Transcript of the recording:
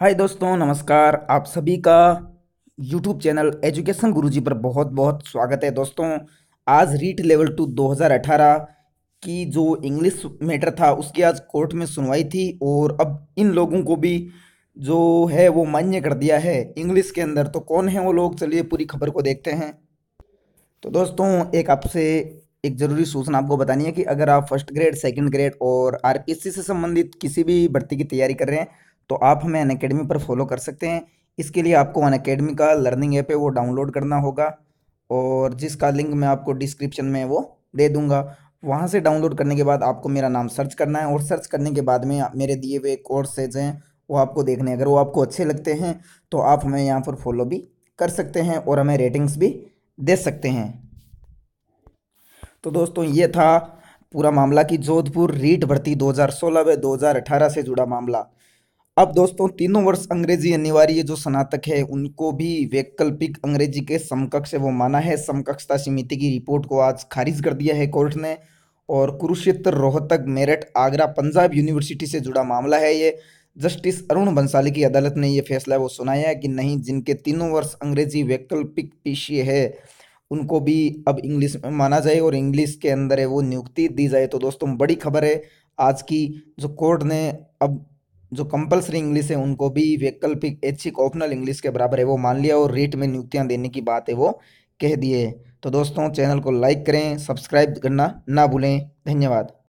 हाय दोस्तों नमस्कार आप सभी का यूट्यूब चैनल एजुकेशन गुरुजी पर बहुत बहुत स्वागत है दोस्तों आज रीट लेवल टू 2018 की जो इंग्लिश मैटर था उसकी आज कोर्ट में सुनवाई थी और अब इन लोगों को भी जो है वो मान्य कर दिया है इंग्लिश के अंदर तो कौन है वो लोग चलिए पूरी खबर को देखते हैं तो दोस्तों एक आपसे एक ज़रूरी सूचना आपको बतानी है कि अगर आप फर्स्ट ग्रेड सेकंड ग्रेड और आरपीएससी से संबंधित किसी भी भर्ती की तैयारी कर रहे हैं तो आप हमें अन अकेडमी पर फॉलो कर सकते हैं इसके लिए आपको अन अकेडमी का लर्निंग ऐप है वो डाउनलोड करना होगा और जिसका लिंक मैं आपको डिस्क्रिप्शन में वो दे दूँगा वहाँ से डाउनलोड करने के बाद आपको मेरा नाम सर्च करना है और सर्च करने के बाद में मेरे दिए हुए कोर्सेज हैं वो आपको देखने अगर वो आपको अच्छे लगते हैं तो आप हमें यहाँ पर फॉलो भी कर सकते हैं और हमें रेटिंग्स भी दे सकते हैं तो दोस्तों ये था पूरा मामला कि जोधपुर रीट भर्ती 2016 व 2018 से जुड़ा मामला अब दोस्तों तीनों वर्ष अंग्रेजी अनिवार्य जो स्नातक है उनको भी वैकल्पिक अंग्रेजी के समकक्ष वो माना है समकक्षता समिति की रिपोर्ट को आज खारिज कर दिया है कोर्ट ने और कुरुक्षेत्र रोहतक मेरठ आगरा पंजाब यूनिवर्सिटी से जुड़ा मामला है ये जस्टिस अरुण बंसाली की अदालत ने यह फैसला वो सुनाया कि नहीं जिनके तीनों वर्ष अंग्रेजी वैकल्पिक पेशे है उनको भी अब इंग्लिश में माना जाए और इंग्लिश के अंदर है वो नियुक्ति दी जाए तो दोस्तों बड़ी खबर है आज की जो कोर्ट ने अब जो कंपलसरी इंग्लिश है उनको भी वैकल्पिक ऐच्छिक ऑप्शनल इंग्लिश के बराबर है वो मान लिया और रेट में नियुक्तियाँ देने की बात है वो कह दिए है तो दोस्तों चैनल को लाइक करें सब्सक्राइब करना ना भूलें धन्यवाद